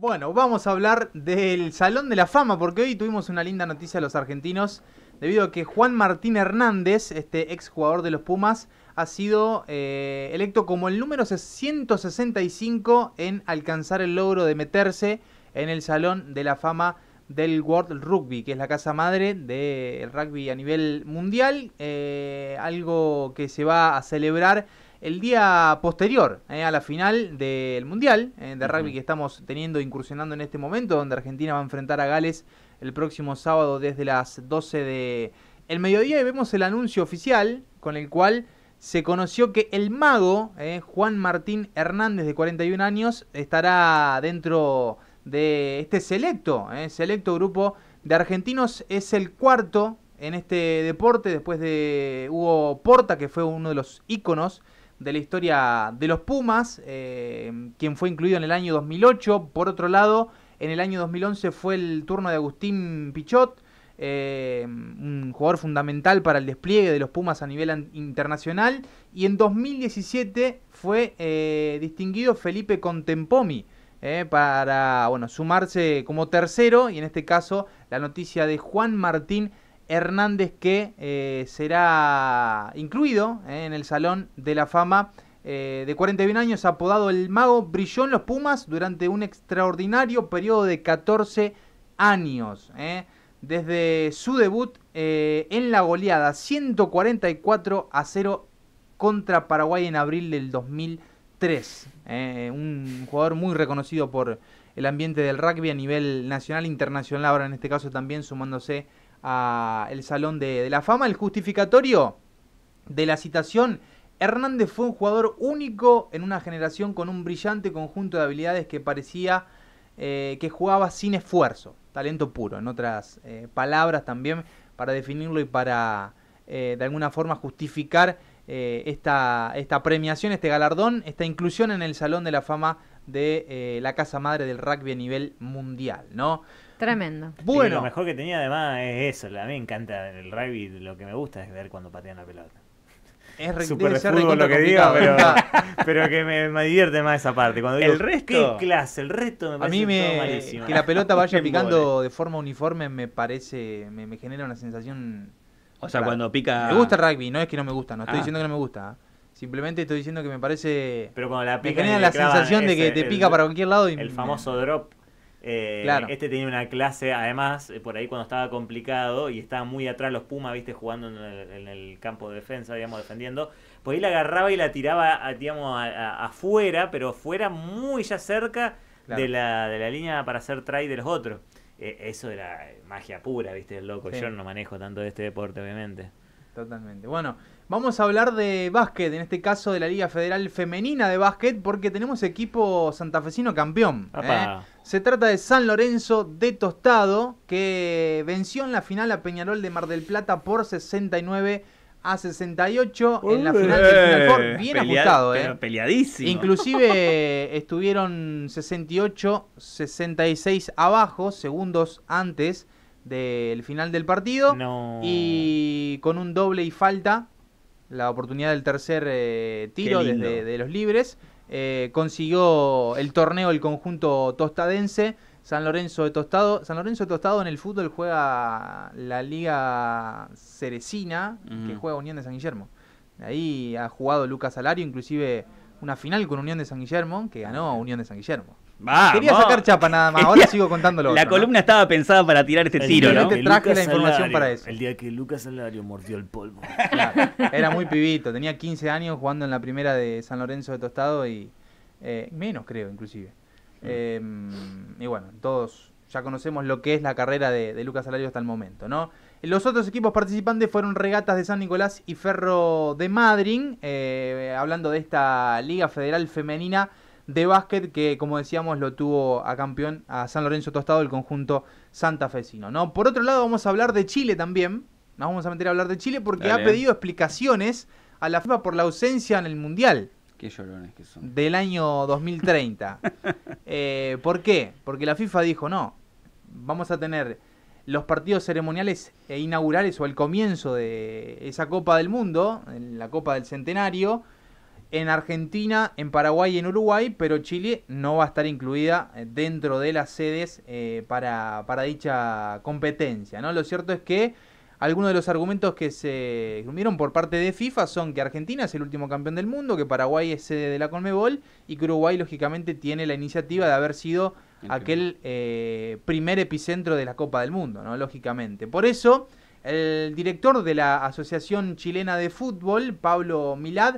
Bueno, vamos a hablar del Salón de la Fama, porque hoy tuvimos una linda noticia a los argentinos, debido a que Juan Martín Hernández, este exjugador de los Pumas, ha sido eh, electo como el número 165 en alcanzar el logro de meterse en el Salón de la Fama del World Rugby, que es la casa madre del rugby a nivel mundial, eh, algo que se va a celebrar el día posterior eh, a la final del Mundial eh, de rugby que estamos teniendo, incursionando en este momento, donde Argentina va a enfrentar a Gales el próximo sábado desde las 12 de el mediodía y vemos el anuncio oficial con el cual se conoció que el mago eh, Juan Martín Hernández de 41 años estará dentro de este selecto, selecto grupo de argentinos, es el cuarto en este deporte después de Hugo Porta, que fue uno de los íconos de la historia de los Pumas, eh, quien fue incluido en el año 2008. Por otro lado, en el año 2011 fue el turno de Agustín Pichot, eh, un jugador fundamental para el despliegue de los Pumas a nivel internacional. Y en 2017 fue eh, distinguido Felipe Contempomi. para bueno, sumarse como tercero y en este caso la noticia de Juan Martín Hernández que eh, será incluido eh, en el Salón de la Fama eh, de 41 años, apodado el Mago, brilló en los Pumas durante un extraordinario periodo de 14 años. desde su debut en la goleada 144 a 0 contra Paraguay en abril del 2003. un jugador muy reconocido por el ambiente del rugby a nivel nacional e internacional, ahora en este caso también sumándose el Salón de, la Fama. El justificatorio de la citación Hernández fue un jugador único en una generación con un brillante conjunto de habilidades que parecía eh, que jugaba sin esfuerzo, talento puro, en otras eh, palabras también, para definirlo y para eh, de alguna forma justificar esta, esta, premiación, este galardón, esta inclusión en el Salón de la Fama de la Casa Madre del Rugby a nivel mundial, ¿no? Tremendo. Bueno. lo mejor que tenía además es eso. A mí me encanta el rugby. Lo que me gusta es ver cuando patean la pelota. Es re, Super de lo que diga, ah. pero, que me, divierte más esa parte. Cuando el resto, clase, el resto me parece a mí me, Que la pelota vaya picando de forma uniforme me parece, me, genera una sensación... O sea, cuando pica... Me gusta el rugby, no es que no me gusta, no estoy ah. diciendo que no me gusta. ¿eh? Simplemente estoy diciendo que me parece... Pero cuando la pica... Me genera la sensación de que te pica para cualquier lado y... El famoso drop eh, este tenía una clase, además, eh, por ahí cuando estaba complicado y estaba muy atrás los Pumas, viste, jugando en el, campo de defensa, digamos, defendiendo. Pues ahí la agarraba y la tiraba, digamos, afuera, pero fuera muy ya cerca de, la, de la línea para hacer try de los otros. E, eso era eh, magia pura, viste, el loco. Yo no manejo tanto de este deporte, obviamente. Totalmente. Bueno, Vamos a hablar de básquet, en este caso de la Liga Federal Femenina de Básquet, porque tenemos equipo santafesino campeón. ¿eh? Se trata de San Lorenzo de Tostado, que venció en la final a Peñarol de Mar del Plata por 69 a 68 en la final de Final Bien ajustado, ¿eh? Peleadísimo. Inclusive estuvieron 68, 66 abajo, segundos antes del final del partido. Y con un doble y falta la oportunidad del tercer eh, tiro desde de los libres. Eh, consiguió el torneo el conjunto tostadense. San Lorenzo de Tostado. San Lorenzo de Tostado en el fútbol juega la Liga Ceresina, que juega Unión de San Guillermo. Ahí ha jugado Lucas Salario, inclusive una final con Unión de San Guillermo, que ganó ah. Unión de San Guillermo. Quería sacar chapa nada más, ahora sigo contándolo. La columna estaba pensada para tirar este tiro, ¿no? Te traje la información para eso. El día que Lucas Salario mordió el polvo. era muy pibito, tenía 15 años jugando en la primera de San Lorenzo de Tostado y eh, menos creo inclusive. Ah. Em, y bueno, todos ya conocemos lo que es la carrera de Lucas Salario hasta el momento, ¿no? Los otros equipos participantes fueron Regatas de San Nicolás y Ferro de Madryn, eh, hablando de esta Liga Federal Femenina de básquet que, como decíamos, lo tuvo a campeón a San Lorenzo Tostado el conjunto santafesino. ¿no? Por otro lado, vamos a hablar de Chile también. Nos vamos a meter a hablar de Chile porque ha pedido explicaciones a la FIFA por la ausencia en el Mundial. que Del año 2030. Eh, ¿Por qué? Porque la FIFA dijo, no, vamos a tener los partidos ceremoniales e inaugurales o el comienzo de esa Copa del Mundo, en la Copa del Centenario, en Argentina, en Paraguay y en Uruguay, pero Chile no va a estar incluida eh, dentro de las sedes eh, para, para, dicha competencia. ¿no? Lo cierto es que algunos de los argumentos que se vieron por parte de FIFA son que Argentina es el último campeón del mundo, que Paraguay es sede de la Conmebol y que Uruguay lógicamente tiene la iniciativa de haber sido aquel eh, primer. epicentro de la Copa del Mundo, ¿no? Lógicamente. Por eso, el director de la Asociación Chilena de Fútbol, Pablo Milad,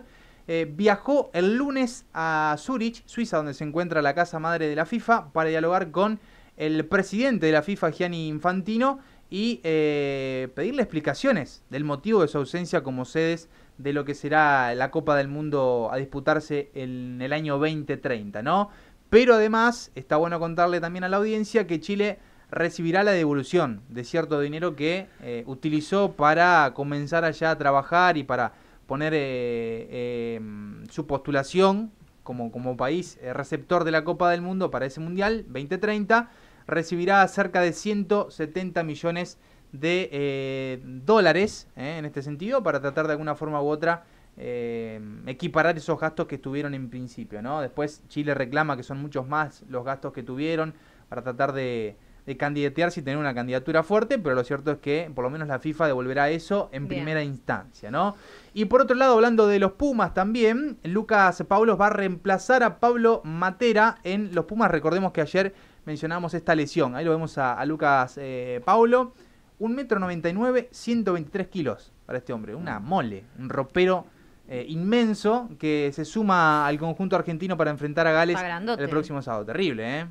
eh, viajó el lunes a Zurich, Suiza, donde se encuentra la casa madre de la FIFA, para dialogar con el presidente de la FIFA, Gianni Infantino, y eh, pedirle explicaciones del motivo de su ausencia como sedes de lo que será la Copa del Mundo a disputarse en el año 2030, ¿no? Pero además está bueno contarle también a la audiencia que Chile recibirá la devolución de cierto dinero que eh, utilizó para comenzar allá a trabajar y para poner eh, em, su postulación como, como país receptor de la Copa del Mundo para ese Mundial 2030 recibirá cerca de 170 millones de eh, dólares eh, en este sentido para tratar de alguna forma u otra eh, equiparar esos gastos que tuvieron en principio. ¿no? Después Chile reclama que son muchos más los gastos que tuvieron para tratar de, candidatearse y tener una candidatura fuerte, pero lo cierto es que por lo menos la FIFA devolverá eso en primera instancia, ¿no? Y por otro lado, hablando de los Pumas también, Lucas Paulos va a reemplazar a Pablo Matera en los Pumas. Recordemos que ayer mencionamos esta lesión. Ahí lo vemos a, a Lucas eh, Paulo. nueve, ciento veintitrés kilos para este hombre. Una mm. mole, un ropero eh, inmenso que se suma al conjunto argentino para enfrentar a Gales el próximo sábado. Terrible, ¿eh?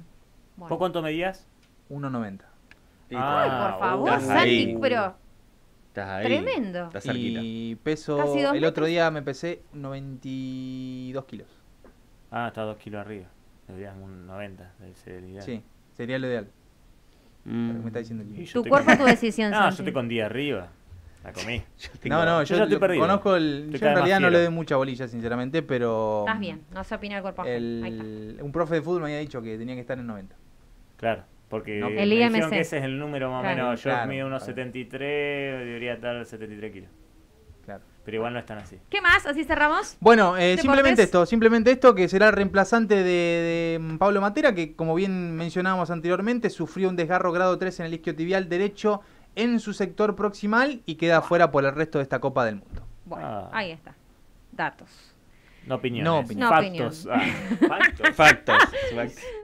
Bueno. ¿Por cuánto medías? 1,90. Ah, por favor, Tremendo. Y peso... El otro día me pesé 92 kilos. Ah, está 2 kilos arriba. Sería un 90, sería ideal. Sí, sería lo ideal. Mm. está diciendo Tu cuerpo, con... tu decisión. no, yo estoy con arriba. La comí. no, no, yo, yo estoy perdido. conozco el. en realidad no le doy mucha bolilla, sinceramente, pero. Estás bien, no se opina el cuerpo. Un profe de fútbol me había dicho que tenía que estar en 90. Claro, porque no, el IMC. que ese es el número más o menos. Yo mido unos 73, debería estar 73 kilos pero igual no están así. ¿Qué más? ¿Así cerramos? Bueno, eh, simplemente esto, simplemente esto, que será el reemplazante de, mm, Pablo Matera, que como bien mencionábamos anteriormente, sufrió un desgarro grado 3 en el isquiotibial derecho en su sector proximal y queda afuera fuera por el resto de esta Copa del Mundo. Bueno, ah. ahí está. Datos. No opiniones. No, opiniones. factos. Ah.